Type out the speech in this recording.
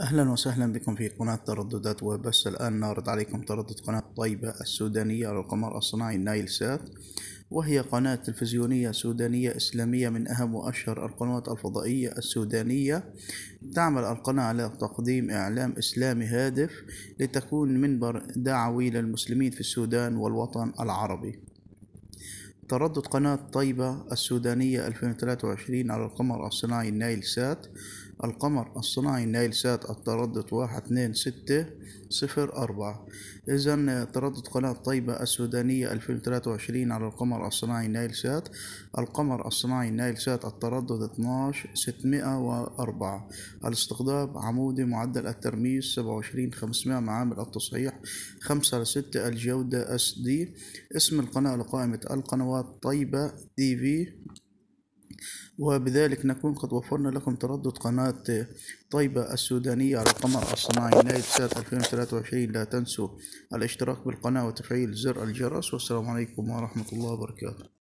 اهلا وسهلا بكم في قناة ترددات وبس الان نعرض عليكم تردد قناة طيبة السودانية على القمر الصناعي نايل سات وهي قناة تلفزيونية سودانية إسلامية من أهم وأشهر القنوات الفضائية السودانية تعمل القناة على تقديم إعلام إسلامي هادف لتكون منبر دعوي للمسلمين في السودان والوطن العربي تردد قناة طيبة السودانية 2023 على القمر الصناعي نايل سات القمر الصناعي نايل سات التردد واحد اتنين ستة صفر أربعة إذا تردد قناة طيبة السودانية ألفين وتلاتة وعشرين على القمر الصناعي نايل سات القمر الصناعي نايل سات التردد اتناش ستمائة وأربعة الاستقطاب عمودي معدل الترميز سبعة وعشرين خمسمائة معامل التصحيح خمسة لستة الجودة اس دي اسم القناة لقائمة القنوات طيبة تي في وبذلك نكون قد وفرنا لكم تردد قناة طيبة السودانية على القمر الصناعي نهاية سنة 2023 لا تنسوا الاشتراك بالقناة وتفعيل زر الجرس والسلام عليكم ورحمة الله وبركاته